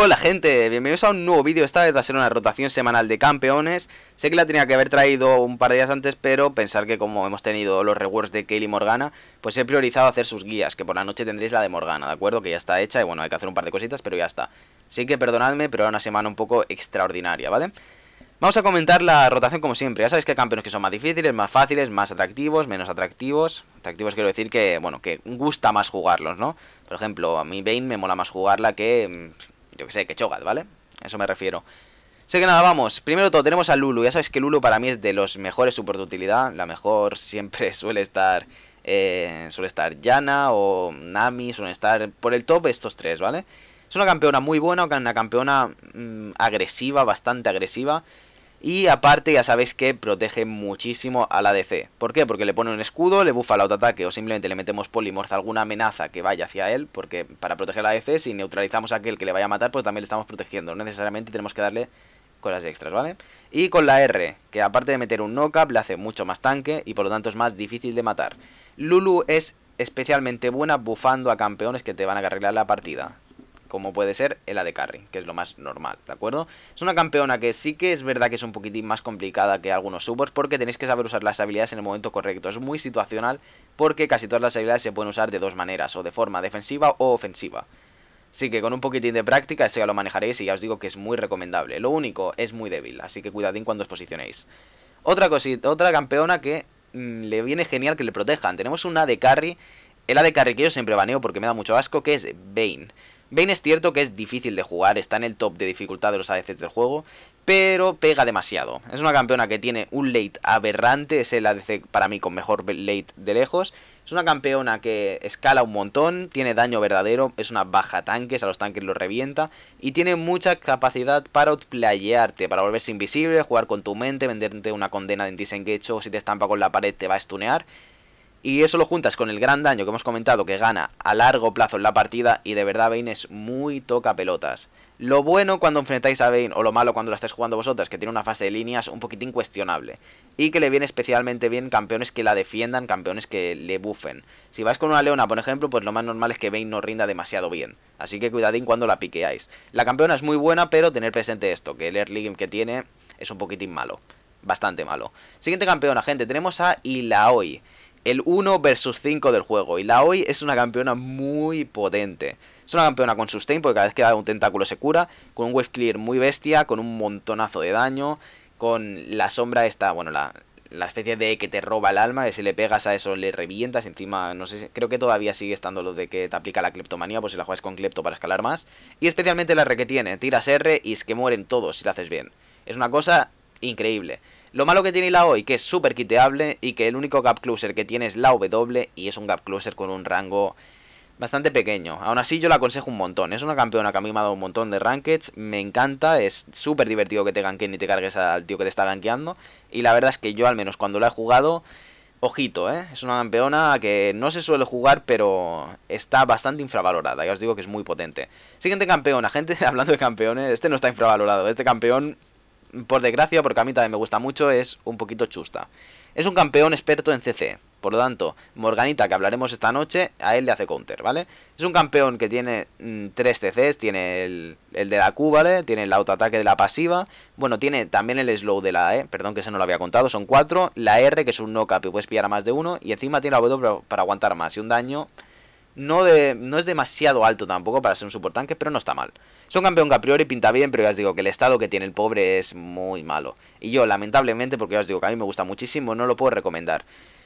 Hola gente, bienvenidos a un nuevo vídeo, esta vez va a ser una rotación semanal de campeones Sé que la tenía que haber traído un par de días antes, pero pensar que como hemos tenido los rewards de Kelly Morgana Pues he priorizado hacer sus guías, que por la noche tendréis la de Morgana, ¿de acuerdo? Que ya está hecha y bueno, hay que hacer un par de cositas, pero ya está Sí que perdonadme, pero era una semana un poco extraordinaria, ¿vale? Vamos a comentar la rotación como siempre. Ya sabéis que hay campeones que son más difíciles, más fáciles, más atractivos, menos atractivos. Atractivos quiero decir que, bueno, que gusta más jugarlos, ¿no? Por ejemplo, a mí Bane me mola más jugarla que mm, yo que sé, que Chogat, ¿vale? A eso me refiero. sé que nada, vamos. Primero todo, tenemos a Lulu. Ya sabes que Lulu para mí es de los mejores super de utilidad. La mejor siempre suele estar. Eh, suele estar Yana o Nami. suele estar por el top estos tres, ¿vale? Es una campeona muy buena, una campeona mm, agresiva, bastante agresiva. Y aparte ya sabéis que protege muchísimo a la DC. ¿Por qué? Porque le pone un escudo, le bufa el autoataque o simplemente le metemos polimorza alguna amenaza que vaya hacia él. Porque para proteger a la DC, si neutralizamos a aquel que le vaya a matar, pues también le estamos protegiendo. No necesariamente tenemos que darle cosas extras, ¿vale? Y con la R, que aparte de meter un knock le hace mucho más tanque y por lo tanto es más difícil de matar. Lulu es especialmente buena bufando a campeones que te van a arreglar la partida como puede ser el de Carry, que es lo más normal, ¿de acuerdo? Es una campeona que sí que es verdad que es un poquitín más complicada que algunos supports porque tenéis que saber usar las habilidades en el momento correcto. Es muy situacional porque casi todas las habilidades se pueden usar de dos maneras, o de forma defensiva o ofensiva. Así que con un poquitín de práctica eso ya lo manejaréis y ya os digo que es muy recomendable. Lo único, es muy débil, así que cuidadín cuando os posicionéis. Otra cosita, otra campeona que mm, le viene genial que le protejan. Tenemos una de carry, el de carry que yo siempre baneo porque me da mucho asco, que es Bane. Bane es cierto que es difícil de jugar, está en el top de dificultad de los ADCs del juego, pero pega demasiado. Es una campeona que tiene un late aberrante, es el ADC para mí con mejor late de lejos. Es una campeona que escala un montón, tiene daño verdadero, es una baja tanques, a los tanques los revienta y tiene mucha capacidad para outplayarte, para volverse invisible, jugar con tu mente, venderte una condena de disengage o si te estampa con la pared te va a stunear. Y eso lo juntas con el gran daño que hemos comentado que gana a largo plazo en la partida y de verdad Vayne es muy toca pelotas. Lo bueno cuando enfrentáis a Vayne o lo malo cuando la estáis jugando vosotras, que tiene una fase de líneas un poquitín cuestionable. Y que le viene especialmente bien campeones que la defiendan, campeones que le buffen. Si vais con una leona, por ejemplo, pues lo más normal es que Vayne no rinda demasiado bien. Así que cuidadín cuando la piqueáis. La campeona es muy buena, pero tener presente esto, que el early game que tiene es un poquitín malo. Bastante malo. Siguiente campeona, gente, tenemos a Ilaoi el 1 versus 5 del juego. Y la hoy es una campeona muy potente. Es una campeona con sustain, porque cada vez que da un tentáculo se cura. Con un wave clear muy bestia, con un montonazo de daño. Con la sombra esta, bueno, la, especie de que te roba el alma, que si le pegas a eso le revientas, encima, no sé, creo que todavía sigue estando lo de que te aplica la cleptomanía, por si la juegas con clepto para escalar más, y especialmente la R que tiene, tiras R y es que mueren todos si la haces bien. Es una cosa increíble. Lo malo que tiene la hoy, que es súper quiteable y que el único gap closer que tiene es la W y es un gap closer con un rango bastante pequeño. Aún así yo la aconsejo un montón. Es una campeona que a mí me ha dado un montón de rankings. Me encanta. Es súper divertido que te ganquen y te cargues al tío que te está gankeando. Y la verdad es que yo al menos cuando la he jugado... Ojito, ¿eh? Es una campeona que no se suele jugar, pero está bastante infravalorada. Ya os digo que es muy potente. Siguiente campeona, gente, hablando de campeones, este no está infravalorado. Este campeón por desgracia, porque a mí también me gusta mucho, es un poquito chusta. Es un campeón experto en CC, por lo tanto, Morganita, que hablaremos esta noche, a él le hace counter, ¿vale? Es un campeón que tiene 3 mm, tres CCs, tiene el, el, de la Q, ¿vale? Tiene el autoataque de la pasiva, bueno, tiene también el slow de la E, perdón que se no lo había contado, son cuatro, la R, que es un no cap y puedes pillar a más de uno, y encima tiene la W para aguantar más y un daño no, es demasiado alto tampoco para ser un tanque, pero no está mal. Es un campeón que a priori pinta bien, pero ya os digo que el estado que tiene el pobre es muy malo. Y yo, lamentablemente, porque ya os digo que a mí me gusta muchísimo, no lo puedo recomendar.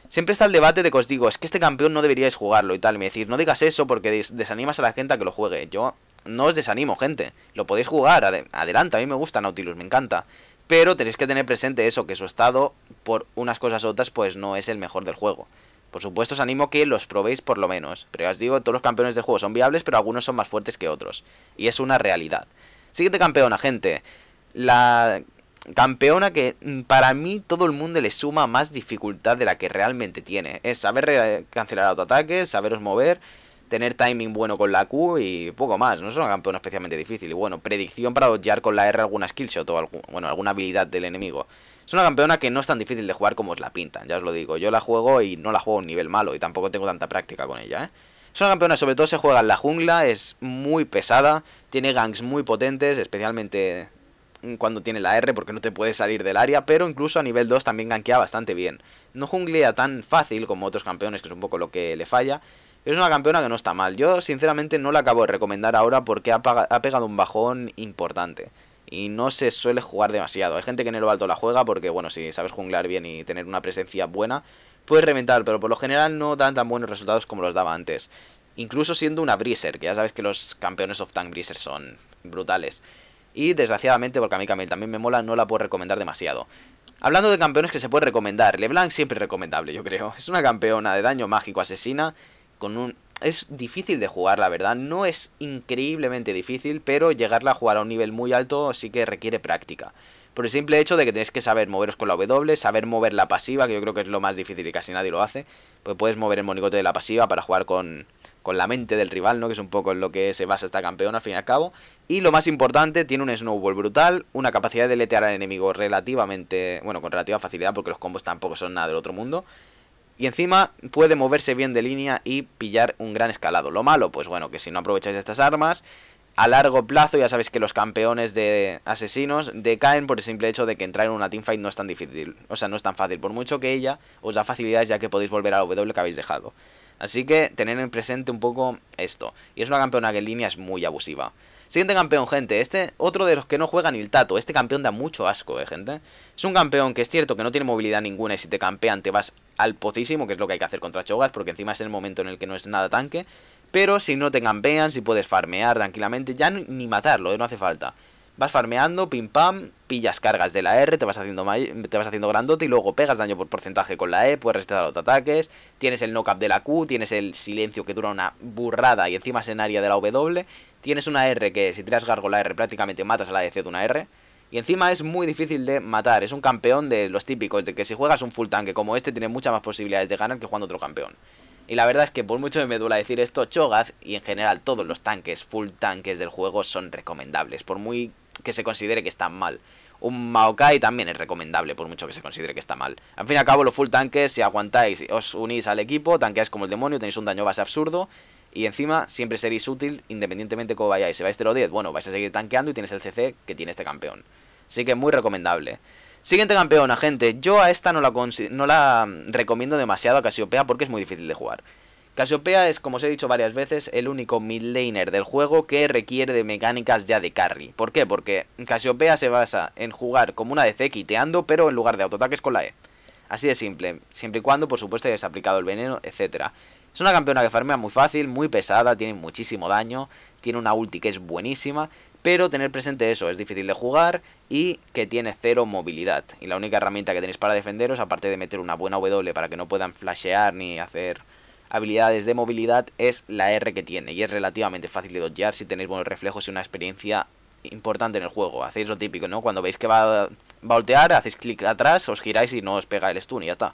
Siempre está el debate de que os digo, es que este campeón no deberíais jugarlo y tal. Y me decís, no digas eso porque desanimas a la gente a que lo juegue. Yo no os desanimo, gente. Lo podéis jugar, adelante, a mí me gusta Nautilus, me encanta. Pero tenéis que tener presente eso, que su estado, por unas cosas u otras, pues no es el mejor del juego. Por supuesto, os animo que los probéis por lo menos. Pero ya os digo, todos los campeones del juego son viables, pero algunos son más fuertes que otros. Y es una realidad. Siguiente campeona, gente. La campeona que mm, para mí todo el mundo le suma más dificultad de la que realmente tiene. Es saber cancelar autoataques, saberos mover, tener timing bueno con la Q y poco más. No es una campeona especialmente difícil. Y bueno, predicción para dodgear con la R alguna skillshot o bueno, alguna habilidad del enemigo. Es una campeona que no es tan difícil de jugar como os la pintan, ya os lo digo. Yo la juego y no la juego a un nivel malo y tampoco tengo tanta práctica con ella, ¿eh? Es una campeona, sobre todo se juega en la jungla, es muy pesada, tiene ganks muy potentes, especialmente cuando tiene la R porque no te puedes salir del área, pero incluso a nivel 2 también gankea bastante bien. No junglea tan fácil como otros campeones, que es un poco lo que le falla, es una campeona que no está mal. Yo, sinceramente, no la acabo de recomendar ahora porque ha, pegado un bajón importante y no se suele jugar demasiado. Hay gente que en el alto la juega porque, bueno, si sabes junglar bien y tener una presencia buena, puedes reventar, pero por lo general no dan tan buenos resultados como los daba antes. Incluso siendo una Breezer, que ya sabes que los campeones of Tank Breezer son brutales. Y desgraciadamente, porque a mí Camille también me mola, no la puedo recomendar demasiado. Hablando de campeones que se puede recomendar, LeBlanc siempre es recomendable, yo creo. Es una campeona de daño mágico asesina con un es difícil de jugar, la verdad. No es increíblemente difícil, pero llegarla a jugar a un nivel muy alto sí que requiere práctica. Por el simple hecho de que tenéis que saber moveros con la W, saber mover la pasiva, que yo creo que es lo más difícil y casi nadie lo hace. Pues puedes mover el monigote de la pasiva para jugar con, la mente del rival, ¿no? Que es un poco en lo que se basa esta campeona al fin y al cabo. Y lo más importante, tiene un snowball brutal, una capacidad de letear al enemigo relativamente, bueno, con relativa facilidad porque los combos tampoco son nada del otro mundo. Y encima puede moverse bien de línea y pillar un gran escalado. Lo malo, pues bueno, que si no aprovecháis estas armas, a largo plazo ya sabéis que los campeones de asesinos decaen por el simple hecho de que entrar en una teamfight no es tan difícil. O sea, no es tan fácil, por mucho que ella os da facilidades ya que podéis volver a la W que habéis dejado. Así que tener en presente un poco esto. Y es una campeona que en línea es muy abusiva. Siguiente campeón, gente. Este, otro de los que no juega ni el tato. Este campeón da mucho asco, eh, gente. Es un campeón que es cierto que no tiene movilidad ninguna y si te campean te vas al pocísimo, que es lo que hay que hacer contra Chogas, porque encima es el momento en el que no es nada tanque. Pero si no te campean, si puedes farmear tranquilamente, ya ni matarlo, eh, no hace falta vas farmeando, pim pam, pillas cargas de la R, te vas haciendo, te vas haciendo grandote y luego pegas daño por porcentaje con la E, puedes restar los ataques, tienes el knock-up de la Q, tienes el silencio que dura una burrada y encima es en área de la W, tienes una R que si tiras gargo la R prácticamente matas a la DC e de una R. Y encima es muy difícil de matar, es un campeón de los típicos, de que si juegas un full tanque como este tiene muchas más posibilidades de ganar que jugando otro campeón. Y la verdad es que por mucho que me duela decir esto, Cho'Gath y en general todos los tanques, full tanques del juego son recomendables. Por muy que se considere que está mal. Un Maokai también es recomendable, por mucho que se considere que está mal. Al fin y al cabo, los full tanques, si aguantáis, y os unís al equipo, tanqueáis como el demonio, tenéis un daño base absurdo. Y encima, siempre seréis útil, independientemente de cómo vayáis. Si vais lo 10 bueno, vais a seguir tanqueando y tienes el CC que tiene este campeón. Así que muy recomendable. Siguiente campeona, gente. Yo a esta no la, no la mm, recomiendo demasiado a Casiopea porque es muy difícil de jugar. Casiopea es, como os he dicho varias veces, el único midlaner del juego que requiere de mecánicas ya de carry. ¿Por qué? Porque Casiopea se basa en jugar como una DC quiteando, pero en lugar de autoataques con la E. Así de simple, siempre y cuando, por supuesto, hayas aplicado el veneno, etc. Es una campeona que farmea muy fácil, muy pesada, tiene muchísimo daño, tiene una ulti que es buenísima, pero tener presente eso, es difícil de jugar y que tiene cero movilidad. Y la única herramienta que tenéis para defenderos, aparte de meter una buena W para que no puedan flashear ni hacer habilidades de movilidad es la R que tiene y es relativamente fácil de dodgear si tenéis buenos reflejos y una experiencia importante en el juego. Hacéis lo típico, ¿no? Cuando veis que va a voltear, hacéis clic atrás, os giráis y no os pega el stun y ya está.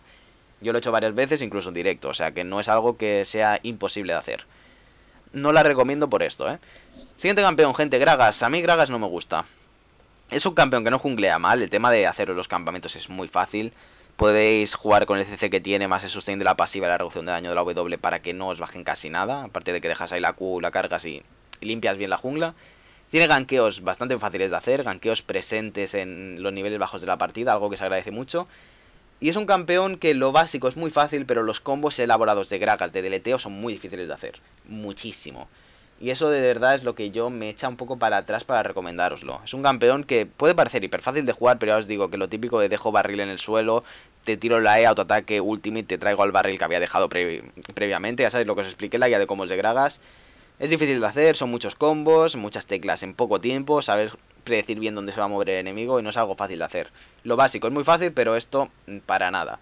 Yo lo he hecho varias veces, incluso en directo, o sea que no es algo que sea imposible de hacer. No la recomiendo por esto, ¿eh? Siguiente campeón, gente, Gragas. A mí Gragas no me gusta. Es un campeón que no junglea mal, el tema de hacer los campamentos es muy fácil. Podéis jugar con el CC que tiene, más el sustain de la pasiva y la reducción de daño de la W para que no os bajen casi nada. Aparte de que dejas ahí la Q, la cargas y limpias bien la jungla. Tiene ganqueos bastante fáciles de hacer, ganqueos presentes en los niveles bajos de la partida, algo que se agradece mucho. Y es un campeón que lo básico es muy fácil, pero los combos elaborados de Gragas, de deleteo, son muy difíciles de hacer. Muchísimo. Y eso de verdad es lo que yo me echa un poco para atrás para recomendaroslo. Es un campeón que puede parecer hiper fácil de jugar, pero ya os digo que lo típico de dejo barril en el suelo, te tiro la E, autoataque, ultimate, te traigo al barril que había dejado previamente. Ya sabéis lo que os expliqué la guía de combos de Gragas. Es difícil de hacer, son muchos combos, muchas teclas en poco tiempo, saber predecir bien dónde se va a mover el enemigo y no es algo fácil de hacer. Lo básico es muy fácil, pero esto mm, para nada.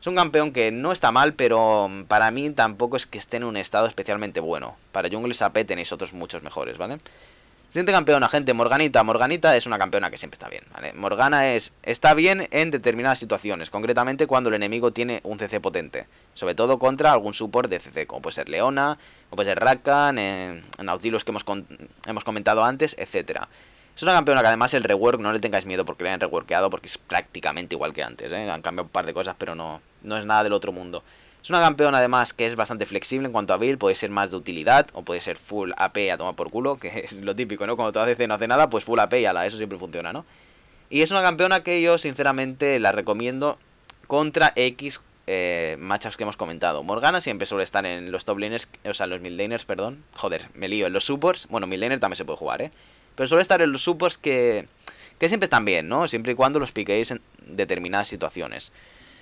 Es un campeón que no está mal, pero mm, para mí tampoco es que esté en un estado especialmente bueno. Para Jungle Sapé tenéis otros muchos mejores, ¿vale? Siguiente campeona, gente, Morganita. Morganita es una campeona que siempre está bien, ¿vale? Morgana es, está bien en determinadas situaciones, concretamente cuando el enemigo tiene un CC potente. Sobre todo contra algún support de CC, como puede ser Leona, o puede ser Rakan, eh, en Nautilus que hemos, comentado antes, etc. Es una campeona que además el rework, no le tengáis miedo porque le han reworkeado porque es prácticamente igual que antes, ¿eh? Han cambiado un par de cosas, pero no, no es nada del otro mundo. Es una campeona además que es bastante flexible en cuanto a build, puede ser más de utilidad o puede ser full AP a tomar por culo, que es lo típico, ¿no? Cuando te hace no hace nada, pues full AP y ala, eso siempre funciona, ¿no? Y es una campeona que yo sinceramente la recomiendo contra X eh, matchups que hemos comentado. Morgana siempre suele estar en los top laners, o sea, los Midlaners, perdón. Joder, me lío, en los supers Bueno, mid también se puede jugar, ¿eh? Pero suele estar en los supports que, que siempre están bien, ¿no? Siempre y cuando los piquéis en determinadas situaciones.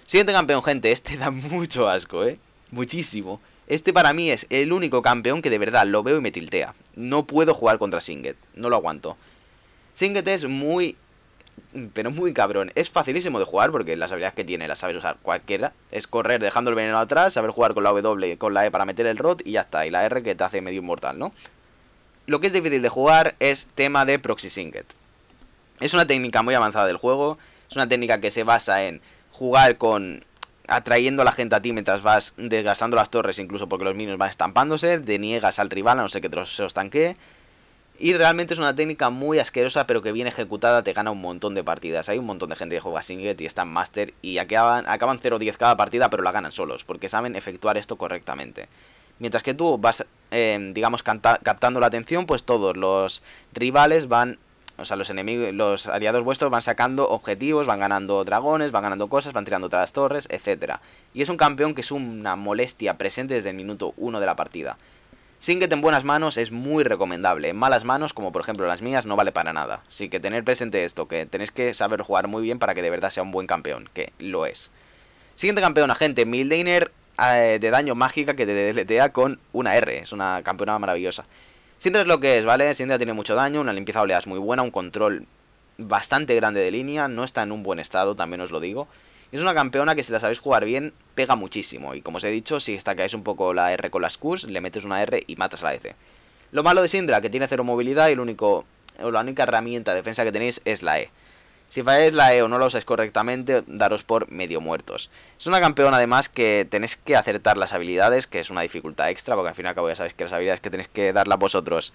Siguiente campeón, gente. Este da mucho asco, ¿eh? Muchísimo. Este para mí es el único campeón que de verdad lo veo y me tiltea. No puedo jugar contra Singet. No lo aguanto. Singet es muy... Pero muy cabrón. Es facilísimo de jugar porque las habilidades que tiene las sabes usar cualquiera. Es correr dejando el veneno atrás, saber jugar con la W, con la E para meter el rot y ya está. Y la R que te hace medio inmortal, ¿no? Lo que es difícil de jugar es tema de proxy Singet. Es una técnica muy avanzada del juego. Es una técnica que se basa en jugar con atrayendo a la gente a ti mientras vas desgastando las torres, incluso porque los minions van estampándose, deniegas al rival a no sé qué te se Y realmente es una técnica muy asquerosa, pero que bien ejecutada te gana un montón de partidas. Hay un montón de gente que juega singlet y está master y acaban, acaban 0-10 cada partida, pero la ganan solos, porque saben efectuar esto correctamente. Mientras que tú vas, eh, digamos, captando la atención, pues todos los rivales van o sea, los enemigos, los aliados vuestros van sacando objetivos, van ganando dragones, van ganando cosas, van tirando otras torres, etc. Y es un campeón que es una molestia presente desde el minuto 1 de la partida. te en buenas manos es muy recomendable, en malas manos, como por ejemplo las mías, no vale para nada. Así que tener presente esto, que tenéis que saber jugar muy bien para que de verdad sea un buen campeón, que lo es. Siguiente campeón, agente, Mildainer eh, de daño mágica que te deletea con una R, es una campeona maravillosa. Sindra es lo que es, ¿vale? Sindra tiene mucho daño, una limpieza de oleadas muy buena, un control bastante grande de línea, no está en un buen estado, también os lo digo. Es una campeona que si la sabéis jugar bien, pega muchísimo. Y como os he dicho, si estacáis un poco la R con las Qs, le metes una R y matas a la EC. Lo malo de Sindra, que tiene cero movilidad y el único, la única herramienta de defensa que tenéis es la E. Si falláis la E o no la usáis correctamente, daros por medio muertos. Es una campeona además que tenéis que acertar las habilidades, que es una dificultad extra, porque al fin y al cabo ya sabéis que las habilidades que tenéis que darlas vosotros,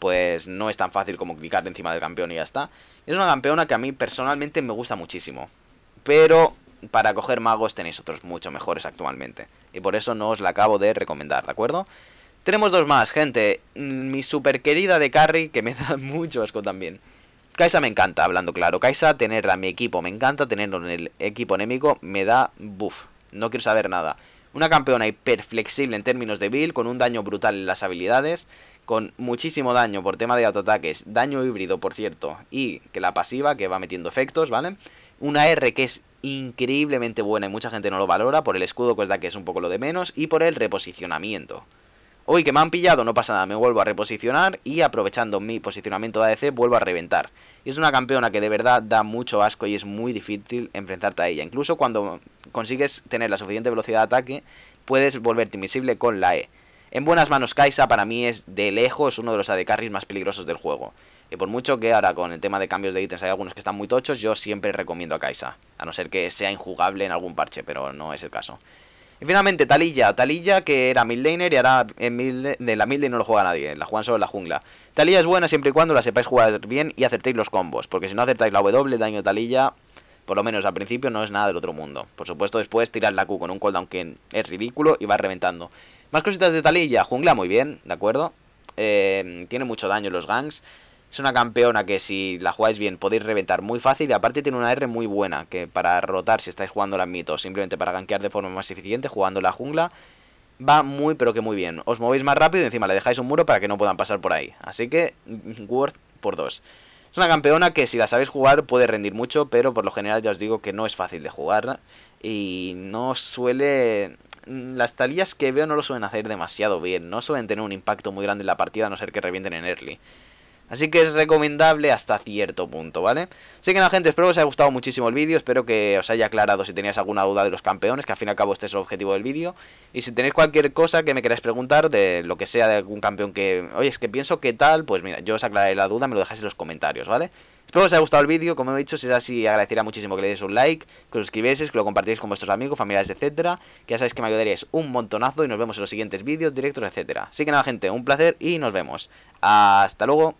pues no es tan fácil como clicar encima del campeón y ya está. Es una campeona que a mí personalmente me gusta muchísimo. Pero para coger magos tenéis otros mucho mejores actualmente. Y por eso no os la acabo de recomendar, ¿de acuerdo? Tenemos dos más, gente. Mi super querida de Carry, que me da mucho asco también. Kaisa me encanta, hablando claro. Kaisa, tenerla en mi equipo, me encanta tenerlo en el equipo enemigo, me da buff. No quiero saber nada. Una campeona hiperflexible en términos de build, con un daño brutal en las habilidades, con muchísimo daño por tema de autoataques, daño híbrido, por cierto, y que la pasiva que va metiendo efectos, ¿vale? Una R que es increíblemente buena y mucha gente no lo valora por el escudo que pues que es un poco lo de menos y por el reposicionamiento. Uy, que me han pillado, no pasa nada, me vuelvo a reposicionar y aprovechando mi posicionamiento de ADC vuelvo a reventar. Y es una campeona que de verdad da mucho asco y es muy difícil enfrentarte a ella. Incluso cuando consigues tener la suficiente velocidad de ataque, puedes volverte invisible con la E. En buenas manos Kaisa para mí es de lejos uno de los AD más peligrosos del juego. Y por mucho que ahora con el tema de cambios de ítems hay algunos que están muy tochos, yo siempre recomiendo a Kaisa. A no ser que sea injugable en algún parche, pero no es el caso finalmente Talilla, Talilla que era midlaner y ahora en, la midlane no lo juega nadie, la juegan solo en la jungla. Talilla es buena siempre y cuando la sepáis jugar bien y acertéis los combos, porque si no acertáis la W, daño de Talilla, por lo menos al principio no es nada del otro mundo. Por supuesto después tirar la Q con un cooldown que es ridículo y va reventando. Más cositas de Talilla, jungla muy bien, ¿de acuerdo? Eh, tiene mucho daño los ganks. Es una campeona que si la jugáis bien podéis reventar muy fácil y aparte tiene una R muy buena, que para rotar si estáis jugando la mito, simplemente para gankear de forma más eficiente jugando la jungla, va muy pero que muy bien. Os movéis más rápido y encima le dejáis un muro para que no puedan pasar por ahí. Así que worth por dos. Es una campeona que si la sabéis jugar puede rendir mucho, pero por lo general ya os digo que no es fácil de jugar y no suele las talías que veo no lo suelen hacer demasiado bien, no suelen tener un impacto muy grande en la partida a no ser que revienten en early. Así que es recomendable hasta cierto punto, ¿vale? Así que nada, gente, espero que os haya gustado muchísimo el vídeo. Espero que os haya aclarado si tenéis alguna duda de los campeones, que al fin y al cabo este es el objetivo del vídeo. Y si tenéis cualquier cosa que me queráis preguntar de lo que sea de algún campeón que... Oye, es que pienso que tal, pues mira, yo os aclararé la duda, me lo dejáis en los comentarios, ¿vale? Espero que os haya gustado el vídeo, como he dicho, si es así agradecería muchísimo que le deis un like, que os suscribieseis, que lo compartáis con vuestros amigos, familiares, etcétera, que ya sabéis que me ayudaríais un montonazo y nos vemos en los siguientes vídeos, directos, etcétera. Así que nada, gente, un placer y nos vemos. Hasta luego.